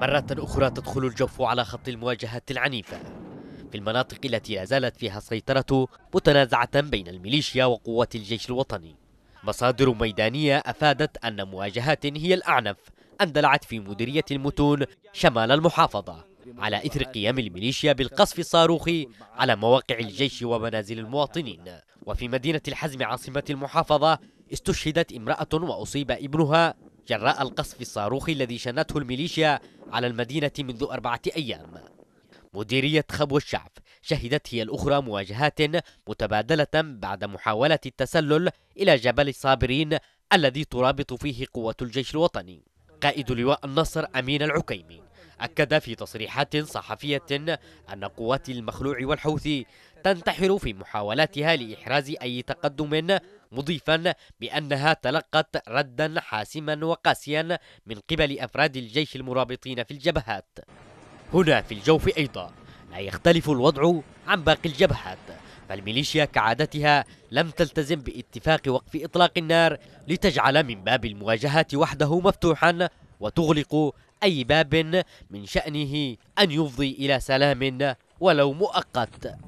مرة أخرى تدخل الجوف على خط المواجهة العنيفة في المناطق التي لا زالت فيها السيطرة متنازعة بين الميليشيا وقوات الجيش الوطني مصادر ميدانية أفادت أن مواجهات هي الأعنف اندلعت في مديرية المتون شمال المحافظة على إثر قيام الميليشيا بالقصف الصاروخي على مواقع الجيش ومنازل المواطنين وفي مدينة الحزم عاصمة المحافظة استشهدت امرأة وأصيب ابنها جراء القصف الصاروخي الذي شنته الميليشيا على المدينة منذ أربعة أيام مديرية خبو الشعب شهدت هي الأخرى مواجهات متبادلة بعد محاولة التسلل إلى جبل الصابرين الذي ترابط فيه قوة الجيش الوطني قائد لواء النصر أمين العكيمي أكد في تصريحات صحفية أن قوات المخلوع والحوثي تنتحر في محاولاتها لإحراز أي تقدم مضيفا بأنها تلقت ردا حاسما وقاسيا من قبل أفراد الجيش المرابطين في الجبهات هنا في الجوف أيضا لا يختلف الوضع عن باقي الجبهات فالميليشيا كعادتها لم تلتزم باتفاق وقف إطلاق النار لتجعل من باب المواجهات وحده مفتوحا وتغلق أي باب من شأنه أن يفضي إلى سلام ولو مؤقت